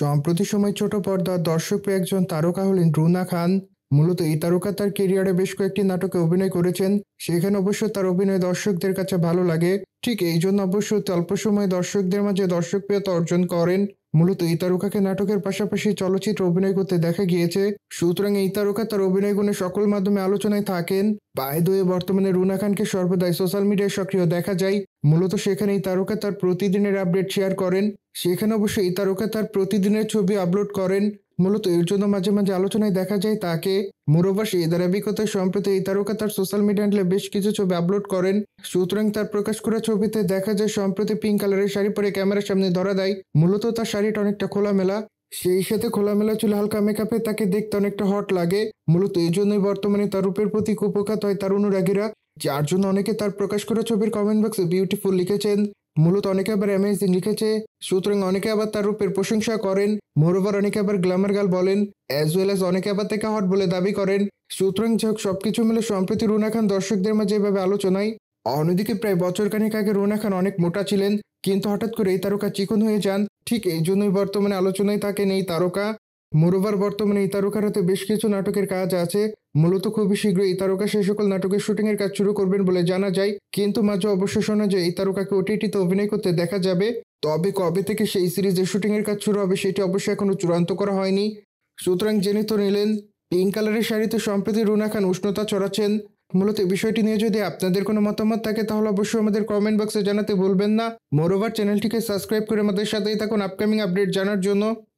সম্প্রতি সময় ছোট পর্দার দর্শকপ্রিয় একজন তারকা হলেন রুনা খান মূলত এই তারকা তার কেরিয়ারে বেশ কয়েকটি নাটকে অভিনয় করেছেন সেখানে অবশ্য তার অভিনয় দর্শকদের কাছে ভালো লাগে ঠিক এই জন্য অবশ্য অল্প সময়ে দর্শকদের মাঝে দর্শকপ্রিয়তা অর্জন করেন মূলত এই তারকাকে নাটকের পাশাপাশি চলচ্চিত্র অভিনয় করতে দেখা গিয়েছে সুতরাং এই তারকা তার অভিনয় গুণে সকল মাধ্যমে আলোচনায় থাকেন বায়দয়ে বর্তমানে রুনা খানকে সর্বদাই সোশ্যাল মিডিয়ায় সক্রিয় দেখা যায় মূলত সেখানে এই তারকা তার প্রতিদিনের আপডেট শেয়ার করেন সেখানে অবশ্য এই তারকা তার প্রতিদিনের ছবি আপলোড করেন মূলত এর জন্য মাঝে মাঝে আলোচনায় দেখা যায় তাকে মোরবাসী ধারাবাহিকতায় সম্প্রতি এই তারকা তার সোশ্যাল মিডিয়া হ্যান্ডলে বেশ কিছু ছবি আপলোড করেন সুতরাং তার প্রকাশ করা ছবিতে দেখা যায় সম্প্রতি পিঙ্ক কালারের শাড়ি পরে ক্যামেরার সামনে ধরা দেয় মূলত তার শাড়িটা অনেকটা খোলামেলা সেই সাথে খোলামেলা চুলে হালকা মেকআপে তাকে দেখতে অনেকটা হট লাগে মূলত এই জন্যই বর্তমানে তার রূপের প্রতি কুপকাত হয় তার অনুরাগীরা যার জন্য অনেকে তার প্রকাশ করা ছবির কমেন্ট বক্সে বিউটিফুল লিখেছেন মূলত অনেকে আবার অ্যামেজিং লিখেছে সুতরাং অনেকে আবার তার রূপের প্রশংসা করেন মোরোভার অনেকে আবার গ্ল্যামার গার্ল বলেন অ্যাজ ওয়েল অ্যাজ অনেকে আবার তাকে হট বলে দাবি করেন সুতরাং যাই সব সবকিছু মিলে সম্প্রতি রুনা খান দর্শকদের মাঝে এভাবে আলোচনায় অন্যদিকে প্রায় বছর আগে রুনা খান অনেক মোটা ছিলেন কিন্তু হঠাৎ করে এই তারকা চিকন হয়ে যান ঠিক এই জন্যই বর্তমানে আলোচনায় থাকেন এই তারকা মোরোভার বর্তমানে এই তারকার হাতে বেশ কিছু নাটকের কাজ আছে মূলত খুবই শীঘ্রই এই তারকা সেই সকল নাটকের এর কাজ শুরু করবেন বলে জানা যায় কিন্তু মাঝে অবশ্য শোনা যায় এই তারকাকে ওটিটিতে অভিনয় করতে দেখা যাবে তবে কবে থেকে সেই সিরিজের এর কাজ শুরু হবে সেটি অবশ্য এখনও চূড়ান্ত করা হয়নি সুতরাং জেনে তো নিলেন পিঙ্ক কালারের শাড়িতে সম্প্রতি রুনা খান উষ্ণতা ছড়াচ্ছেন মূলত বিষয়টি নিয়ে যদি আপনাদের কোনো মতামত থাকে তাহলে অবশ্যই আমাদের কমেন্ট বক্সে জানাতে ভুলবেন না মোরোভার চ্যানেলটিকে সাবস্ক্রাইব করে আমাদের সাথেই থাকুন আপকামিং আপডেট জানার জন্য